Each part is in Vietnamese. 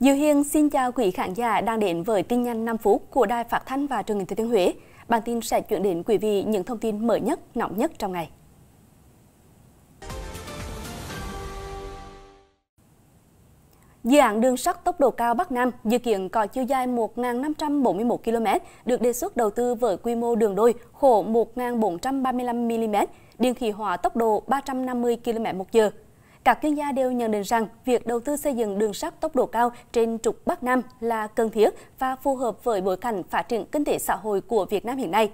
Diệu Hiên xin chào quý khán giả đang đến với tin nhanh 5 phút của Đài Phát thanh và Truyền hình Thừa Thiên Huế. Bản tin sẽ chuyển đến quý vị những thông tin mới nhất, nóng nhất trong ngày. Dự án đường sắt tốc độ cao Bắc Nam dự kiến có chiều dài 1.541 km, được đề xuất đầu tư với quy mô đường đôi khổ 1.435 mm, điện khí hóa tốc độ 350 km một giờ. Các chuyên gia đều nhận định rằng việc đầu tư xây dựng đường sắt tốc độ cao trên trục Bắc Nam là cần thiết và phù hợp với bối cảnh phát triển kinh tế xã hội của Việt Nam hiện nay.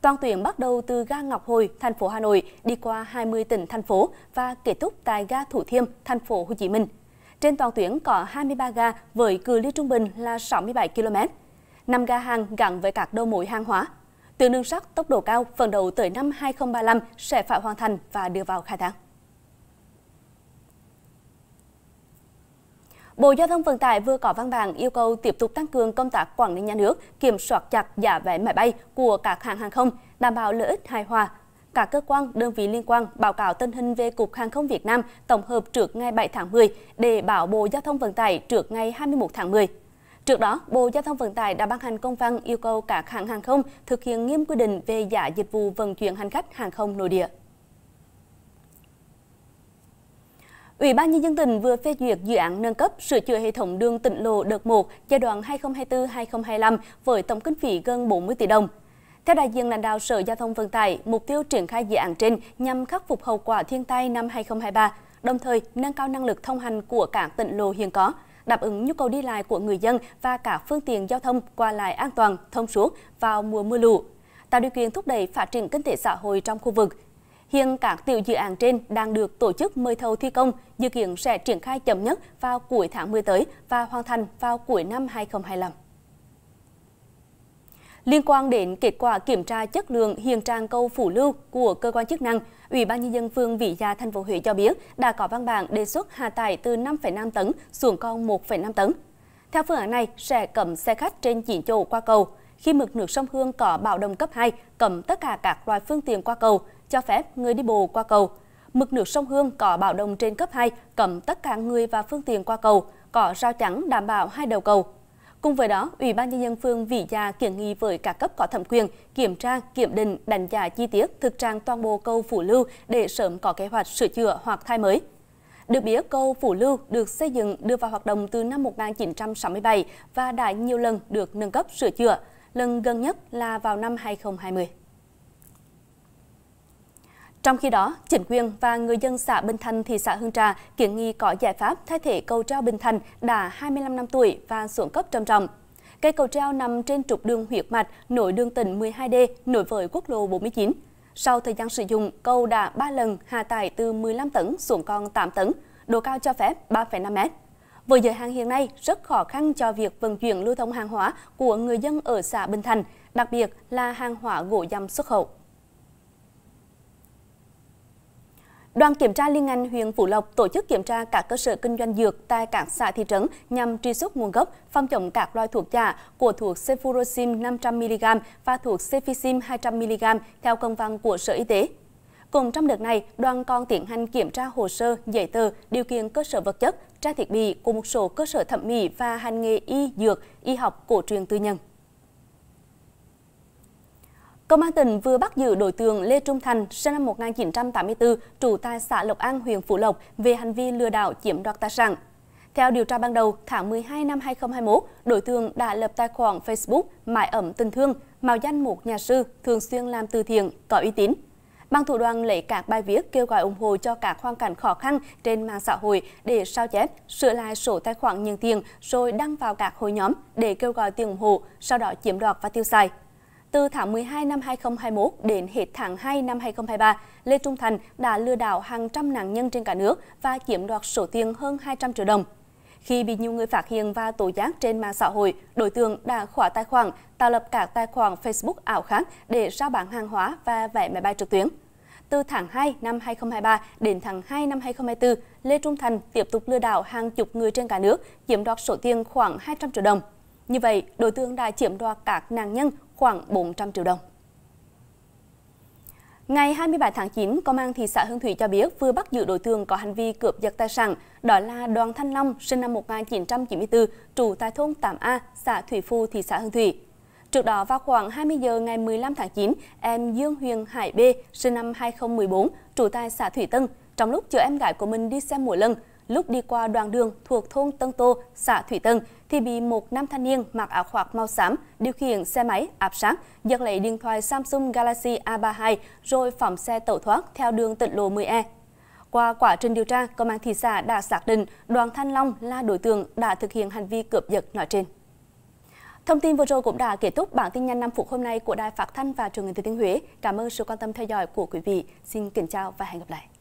Toàn tuyến bắt đầu từ ga Ngọc Hồi, thành phố Hà Nội, đi qua 20 tỉnh thành phố và kết thúc tại ga Thủ Thiêm, thành phố Hồ Chí Minh. Trên toàn tuyến có 23 ga với cự ly trung bình là 67 km. 5 ga hàng gắn với các đầu mối hàng hóa. Tuyến đường sắt tốc độ cao phần đầu tới năm 2035 sẽ phải hoàn thành và đưa vào khai thác. Bộ Giao thông Vận tải vừa có văn bản yêu cầu tiếp tục tăng cường công tác quản lý nhà nước, kiểm soát chặt giá vé máy bay của các hãng hàng không, đảm bảo lợi ích hài hòa. Các cơ quan, đơn vị liên quan báo cáo tình hình về Cục Hàng không Việt Nam tổng hợp trước ngày 7 tháng 10 để bảo Bộ Giao thông Vận tải trước ngày 21 tháng 10. Trước đó, Bộ Giao thông Vận tải đã ban hành công văn yêu cầu các hãng hàng không thực hiện nghiêm quy định về giá dịch vụ vận chuyển hành khách hàng không nội địa. Ủy ban Nhân dân tỉnh vừa phê duyệt dự án nâng cấp sửa chữa hệ thống đường tỉnh lộ đợt 1 giai đoạn 2024-2025 với tổng kinh phí gần 40 tỷ đồng. Theo đại diện lãnh đạo Sở Giao thông Vận tải, mục tiêu triển khai dự án trên nhằm khắc phục hậu quả thiên tai năm 2023, đồng thời nâng cao năng lực thông hành của các tỉnh lộ hiện có, đáp ứng nhu cầu đi lại của người dân và cả phương tiện giao thông qua lại an toàn, thông suốt vào mùa mưa lũ, tạo điều kiện thúc đẩy phát triển kinh tế xã hội trong khu vực, Hiện các tiểu dự án trên đang được tổ chức mời thầu thi công, dự kiến sẽ triển khai chậm nhất vào cuối tháng 10 tới và hoàn thành vào cuối năm 2025. Liên quan đến kết quả kiểm tra chất lượng hiện trạng cầu Phủ Lưu của cơ quan chức năng, Ủy ban nhân dân phường Vĩ Gia dạ, thành phố Huế cho biết đã có văn bản đề xuất hạ tải từ 5,5 tấn xuống còn 1,5 tấn. Theo phương án này sẽ cấm xe khách trên chỉ chỗ qua cầu. Khi mực nước sông Hương có bạo động cấp 2, cấm tất cả các loại phương tiện qua cầu, cho phép người đi bộ qua cầu. Mực nước sông Hương có bảo đồng trên cấp 2, cấm tất cả người và phương tiện qua cầu, có rào chắn đảm bảo hai đầu cầu. Cùng với đó, Ủy ban nhân dân phường Vĩ Gia dạ kiến nghị với các cấp có thẩm quyền kiểm tra, kiểm định, đánh giá chi tiết thực trạng toàn bộ cầu Phủ Lưu để sớm có kế hoạch sửa chữa hoặc thay mới. Được biết, cầu Phủ Lưu được xây dựng đưa vào hoạt động từ năm 1967 và đã nhiều lần được nâng cấp sửa chữa, lần gần nhất là vào năm 2020. Trong khi đó, chính quyền và người dân xã Bình Thành, thị xã Hương Trà kiến nghị có giải pháp thay thế cầu treo Bình Thành đã 25 năm tuổi và xuống cấp trầm trọng. Cây cầu treo nằm trên trục đường huyết mạch nối đường tỉnh 12D nối với quốc lộ 49. Sau thời gian sử dụng, cầu đã 3 lần hạ tải từ 15 tấn xuống còn 8 tấn, độ cao cho phép 3,5 m Với giới hàng hiện nay, rất khó khăn cho việc vận chuyển lưu thông hàng hóa của người dân ở xã Bình Thành, đặc biệt là hàng hóa gỗ dăm xuất khẩu. Đoàn kiểm tra liên ngành huyện Phú Lộc tổ chức kiểm tra các cơ sở kinh doanh dược tại các xã thị trấn nhằm truy xuất nguồn gốc, phong chống các loại thuốc giả của thuốc cefuroxim 500mg và thuốc cefixim 200mg theo công văn của Sở Y tế. Cùng trong đợt này, đoàn còn tiến hành kiểm tra hồ sơ, giấy tờ, điều kiện cơ sở vật chất, trang thiết bị của một số cơ sở thẩm mỹ và hành nghề y dược, y học cổ truyền tư nhân. Công an tỉnh vừa bắt giữ đối tượng Lê Trung Thành, sinh năm 1984, trú tại xã Lộc An, huyện Phú Lộc, về hành vi lừa đảo chiếm đoạt tài sản. Theo điều tra ban đầu, tháng 12 năm 2021, đối tượng đã lập tài khoản Facebook Mãi ẩm tình thương, mạo danh một nhà sư thường xuyên làm từ thiện, có uy tín. bằng thủ đoàn lấy các bài viết kêu gọi ủng hộ cho các hoàn cảnh khó khăn trên mạng xã hội để sao chép, sửa lại sổ tài khoản nhận tiền rồi đăng vào các hội nhóm để kêu gọi tiền ủng hộ, sau đó chiếm đoạt và tiêu xài. Từ tháng 12 năm 2021 đến hết tháng 2 năm 2023, Lê Trung Thành đã lừa đảo hàng trăm nạn nhân trên cả nước và chiếm đoạt số tiền hơn 200 triệu đồng. Khi bị nhiều người phát hiện và tố giác trên mạng xã hội, đối tượng đã khóa tài khoản, tạo lập các tài khoản Facebook ảo khác để rao bán hàng hóa và vẽ máy bay trực tuyến. Từ tháng 2 năm 2023 đến tháng 2 năm 2024, Lê Trung Thành tiếp tục lừa đảo hàng chục người trên cả nước, chiếm đoạt số tiền khoảng 200 triệu đồng. Như vậy, đối tượng đã chiếm đoạt các nạn nhân khoảng 400 triệu đồng. Ngày 27 tháng 9, Công an thị xã Hương Thủy cho biết vừa bắt giữ đối tượng có hành vi cướp giật tài sản, đó là Đoàn Thanh Long, sinh năm 1994, trú tại thôn 8A, xã Thủy Phu, thị xã Hương Thủy. Trước đó vào khoảng 20 giờ ngày 15 tháng 9, em Dương Huyền Hải B, sinh năm 2014, trú tại xã Thủy Tân, trong lúc chở em gái của mình đi xem mùa lần, lúc đi qua đoạn đường thuộc thôn Tân Tô, xã Thủy Tân thì bị một nam thanh niên mặc áo khoác màu xám điều khiển xe máy áp sát, giật lấy điện thoại Samsung Galaxy A32 rồi phóng xe tẩu thoát theo đường tỉnh lộ 10E. Qua quá trình điều tra, công an thị xã đã xác định Đoàn Thanh Long là đối tượng đã thực hiện hành vi cướp giật nói trên. Thông tin vừa rồi cũng đã kết thúc bản tin nhanh 5 phút hôm nay của Đài Phát Thanh và Truyền hình Thừa Thiên Huế. Cảm ơn sự quan tâm theo dõi của quý vị. Xin kính chào và hẹn gặp lại.